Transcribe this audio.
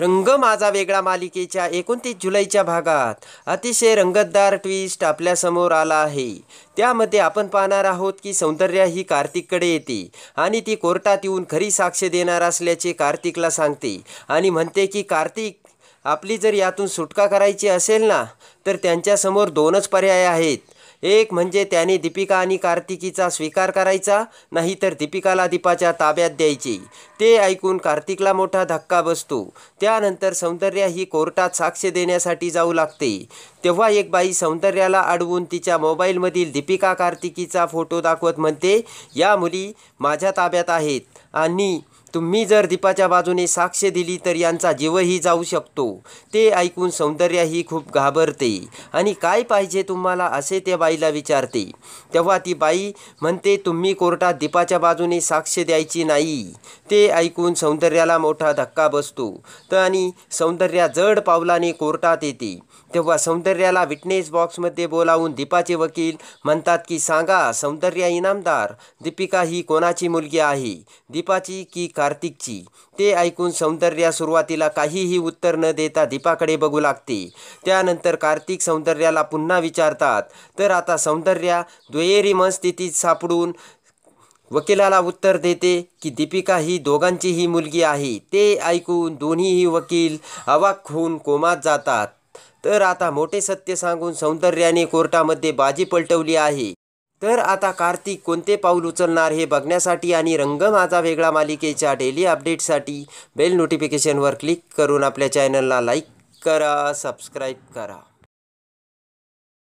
रंग माझा वेगळा मालिकेच्या एकोणतीस जुलैच्या भागात अतिशय रंगतदार ट्विस्ट आपल्यासमोर आला आहे त्यामध्ये आपण पाहणार आहोत की सौंदर्या ही कार्तिककडे येते आणि ती कोर्टात येऊन खरी साक्ष देणार असल्याचे कार्तिकला सांगते आणि म्हणते की कार्तिक आपली जर यातून सुटका करायची असेल ना तर त्यांच्यासमोर दोनच पर्याय आहेत एक म्हणजे त्याने दीपिका आणि कार्तिकीचा स्वीकार करायचा नाहीतर दीपिकाला दीपाच्या ताब्यात द्यायची ते ऐकून कार्तिकला मोठा धक्का बसतो त्यानंतर सौंदर्या ही कोर्टात साक्ष देण्यासाठी जाऊ लागते तेव्हा एक बाई सौंदर्याला अडवून तिच्या मोबाईलमधील दीपिका कार्तिकीचा फोटो दाखवत म्हणते या मुली माझ्या ताब्यात आहेत आणि तुम्ही जर दीपाच्या बाजूने साक्ष दिली तर यांचा जीवही जाऊ शकतो ते ऐकून सौंदर्याही खूप घाबरते आणि काय पाहिजे तुम्हाला असे त्या बाईला विचारते तेव्हा ती बाई म्हणते तुम्ही कोर्टात दीपाच्या बाजूने साक्ष द्यायची नाही ते ऐकून सौंदर्याला मोठा धक्का बसतो तर आणि सौंदर्या जड पावलाने कोर्टात येते तेव्हा सौंदर्याला विटनेस बॉक्समध्ये बोलावून दीपाचे वकील म्हणतात की सांगा सौंदर्या इनामदार दीपिका ही कोणाची मुलगी आहे दीपाची की कार्तिकची ते ऐकून सौंदर्या सुरुवातीला काहीही उत्तर न देता दीपाकडे बघू लागते त्यानंतर कार्तिक सौंदर्याला पुन्हा विचारतात तर आता सौंदर्या दुहेरी मनस्थितीत सापडून वकिलाला उत्तर देते की दीपिका ही दोघांचीही मुलगी आहे ते ऐकून दोन्हीही वकील अवाक होऊन कोमात जातात तर आता मोठे सत्य सांगून सौंदर्याने कोर्टामध्ये बाजी पलटवली आहे तर आता कार्तिक कोणते पाऊल उचलणार हे बघण्यासाठी आणि रंग माझा वेगळा मालिकेच्या डेली अपडेटसाठी बेल नोटिफिकेशनवर क्लिक करून आपल्या चॅनलला लाईक करा सबस्क्राईब करा